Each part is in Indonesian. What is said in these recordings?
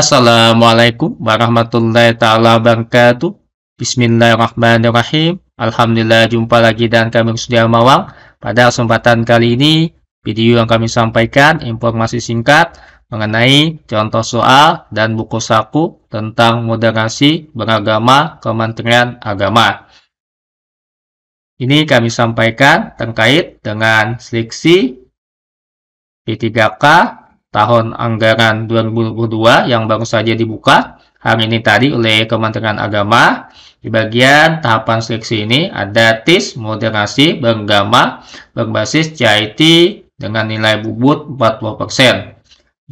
Assalamualaikum warahmatullahi taala wabarakatuh. Bismillahirrahmanirrahim. Alhamdulillah jumpa lagi dan kami sudah Mawang. Pada kesempatan kali ini, video yang kami sampaikan informasi singkat mengenai contoh soal dan buku saku tentang moderasi beragama Kementerian Agama. Ini kami sampaikan terkait dengan seleksi P3K tahun anggaran 2022 yang baru saja dibuka hari ini tadi oleh Kementerian Agama. Di bagian tahapan seleksi ini ada TIS moderasi beragama berbasis CIT dengan nilai bubut 40%.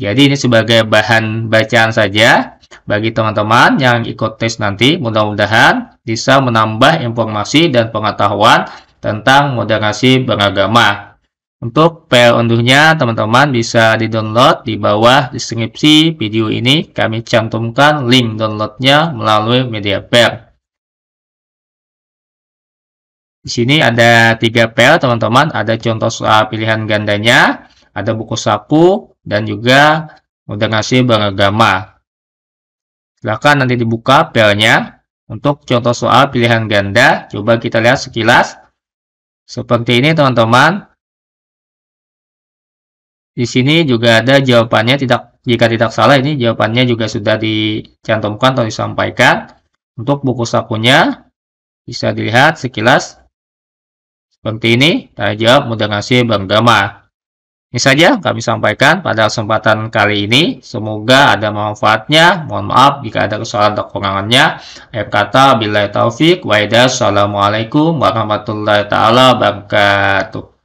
Jadi ini sebagai bahan bacaan saja bagi teman-teman yang ikut tes nanti mudah-mudahan bisa menambah informasi dan pengetahuan tentang moderasi beragama. Untuk file unduhnya, teman-teman bisa di-download di bawah deskripsi video ini. Kami cantumkan link downloadnya melalui media file. Di sini ada tiga file, teman-teman. Ada contoh soal pilihan gandanya, ada buku saku, dan juga udah ngasih beragama. Silahkan nanti dibuka filenya. Untuk contoh soal pilihan ganda, coba kita lihat sekilas. Seperti ini, teman-teman di sini juga ada jawabannya tidak jika tidak salah ini jawabannya juga sudah dicantumkan atau disampaikan. Untuk buku sakunya bisa dilihat sekilas seperti ini. Tanya jawab mudah ngasih Bang Dama. Ini saja kami sampaikan pada kesempatan kali ini. Semoga ada manfaatnya. Mohon maaf jika ada kesalahan atau kekurangannya. Akhir kata, bila taufik, waidah. Assalamualaikum warahmatullahi taala wabarakatuh.